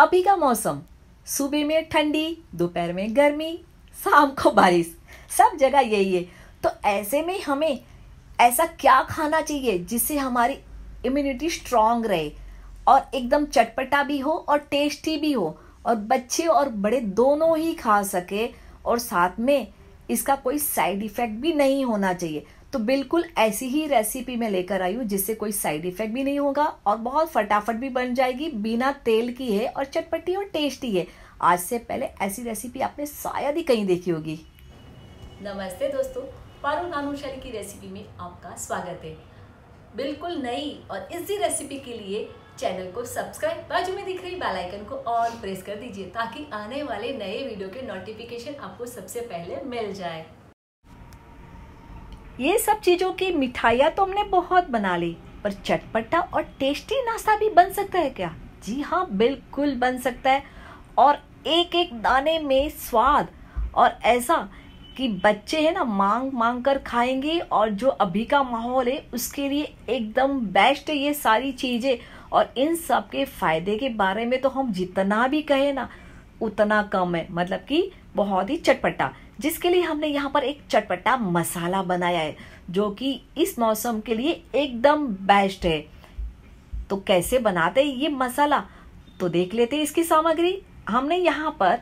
अभी का मौसम सुबह में ठंडी दोपहर में गर्मी शाम को बारिश सब जगह यही है तो ऐसे में हमें ऐसा क्या खाना चाहिए जिससे हमारी इम्यूनिटी स्ट्रांग रहे और एकदम चटपटा भी हो और टेस्टी भी हो और बच्चे और बड़े दोनों ही खा सके और साथ में इसका कोई साइड इफेक्ट भी नहीं होना चाहिए तो बिल्कुल ऐसी ही रेसिपी मैं लेकर आई हूँ जिससे कोई साइड इफेक्ट भी नहीं होगा और बहुत फटाफट भी बन जाएगी बिना तेल की है और चटपटी और टेस्टी है आज से पहले ऐसी रेसिपी आपने शायद ही कहीं देखी होगी नमस्ते दोस्तों पारो शरी की रेसिपी में आपका स्वागत है बिल्कुल नई और इसी रेसिपी के लिए चैनल को सब्सक्राइब बाजू में दिख रही बेल आइकन को ऑल प्रेस कर दीजिए ताकि आने वाले नए वीडियो के नोटिफिकेशन आपको सबसे पहले मिल जाए ये सब चीज़ों की मिठाइयाँ तो हमने बहुत बना ली पर चटपटा और टेस्टी नाश्ता भी बन सकता है क्या जी हाँ बिल्कुल बन सकता है और एक एक दाने में स्वाद और ऐसा कि बच्चे हैं ना मांग मांग कर खाएंगे और जो अभी का माहौल है उसके लिए एकदम बेस्ट ये सारी चीज़ें और इन सब के फायदे के बारे में तो हम जितना भी कहें ना उतना कम है मतलब कि बहुत ही चटपटा जिसके लिए हमने यहाँ पर एक चटपटा मसाला बनाया है जो कि इस मौसम के लिए एकदम बेस्ट है तो कैसे बनाते हैं ये मसाला तो देख लेते हैं इसकी सामग्री हमने यहाँ पर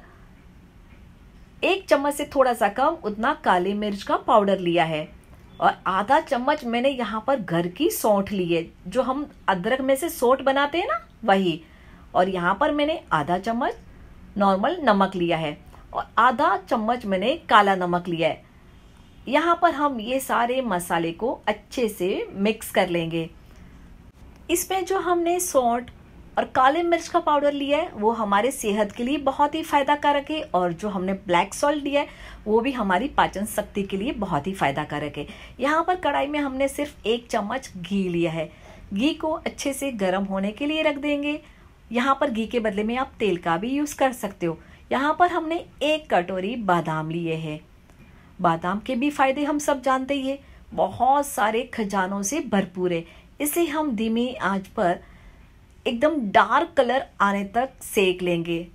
एक चम्मच से थोड़ा सा कम उतना काली मिर्च का पाउडर लिया है और आधा चम्मच मैंने यहाँ पर घर की सौंठ ली है जो हम अदरक में से सौठ बनाते हैं ना वही और यहाँ पर मैंने आधा चम्मच नॉर्मल नमक लिया है और आधा चम्मच मैंने काला नमक लिया है यहाँ पर हम ये सारे मसाले को अच्छे से मिक्स कर लेंगे इसमें जो हमने सौंठ और काले मिर्च का पाउडर लिया है वो हमारे सेहत के लिए बहुत ही फायदा कारक है और जो हमने ब्लैक सॉल्ट लिया है वो भी हमारी पाचन शक्ति के लिए बहुत ही फायदा कारक है यहाँ पर कढ़ाई में हमने सिर्फ एक चम्मच घी लिया है घी को अच्छे से गर्म होने के लिए रख देंगे यहाँ पर घी के बदले में आप तेल का भी यूज़ कर सकते हो यहाँ पर हमने एक कटोरी बादाम लिए हैं बादाम के भी फायदे हम सब जानते ही हैं बहुत सारे खजानों से भरपूर है इसे हम धीमी आंच पर एकदम डार्क कलर आने तक सेक लेंगे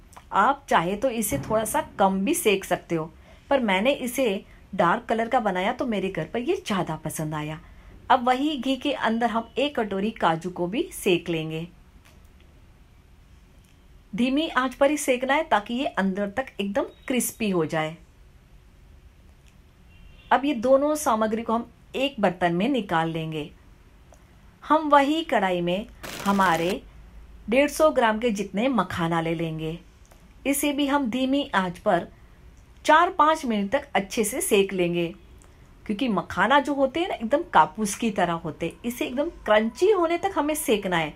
आप चाहे तो इसे थोड़ा सा कम भी सेक सकते हो पर मैंने इसे डार्क कलर का बनाया तो मेरे घर पर ये ज़्यादा पसंद आया अब वही घी के अंदर हम एक कटोरी काजू को भी सेक लेंगे धीमी आंच पर ही सेकना है ताकि ये अंदर तक एकदम क्रिस्पी हो जाए अब ये दोनों सामग्री को हम एक बर्तन में निकाल लेंगे हम वही कढ़ाई में हमारे 150 ग्राम के जितने मखाना ले लेंगे इसे भी हम धीमी आंच पर चार पाँच मिनट तक अच्छे से सेक लेंगे क्योंकि मखाना जो होते हैं ना एकदम कापूस की तरह होते इसे एकदम क्रंची होने तक हमें सेकना है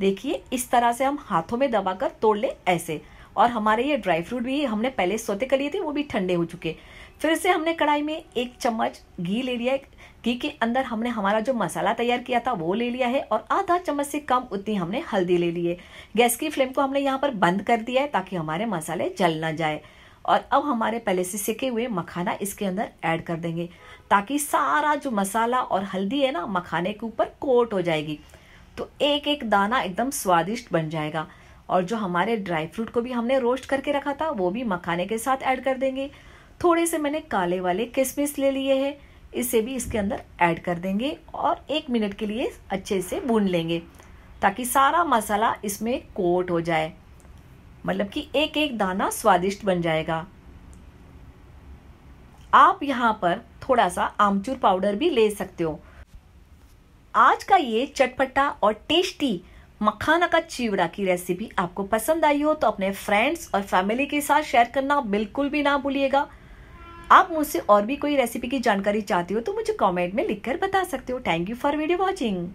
देखिए इस तरह से हम हाथों में दबाकर तोड़ ले ऐसे और हमारे ये ड्राई फ्रूट भी हमने पहले सोते कर लिए थे वो भी ठंडे हो चुके फिर से हमने कढ़ाई में एक चम्मच घी ले लिया घी के अंदर हमने हमारा जो मसाला तैयार किया था वो ले लिया है और आधा चम्मच से कम उतनी हमने हल्दी ले ली है गैस की फ्लेम को हमने यहाँ पर बंद कर दिया है ताकि हमारे मसाले जल ना जाए और अब हमारे पहले से सिके हुए मखाना इसके अंदर ऐड कर देंगे ताकि सारा जो मसाला और हल्दी है ना मखाने के ऊपर कोट हो जाएगी तो एक एक दाना एकदम स्वादिष्ट बन जाएगा और जो हमारे ड्राई फ्रूट को भी हमने रोस्ट करके रखा था वो भी मखाने के साथ ऐड कर देंगे थोड़े से मैंने काले वाले किशमिश ले लिए हैं इसे भी इसके अंदर ऐड कर देंगे और एक मिनट के लिए अच्छे से भून लेंगे ताकि सारा मसाला इसमें कोट हो जाए मतलब कि एक एक दाना स्वादिष्ट बन जाएगा आप यहाँ पर थोड़ा सा आमचूर पाउडर भी ले सकते हो आज का ये चटपटा और टेस्टी मखाना का चिवड़ा की रेसिपी आपको पसंद आई हो तो अपने फ्रेंड्स और फैमिली के साथ शेयर करना बिल्कुल भी ना भूलिएगा आप मुझसे और भी कोई रेसिपी की जानकारी चाहते हो तो मुझे कमेंट में लिखकर बता सकते हो thank you for video watching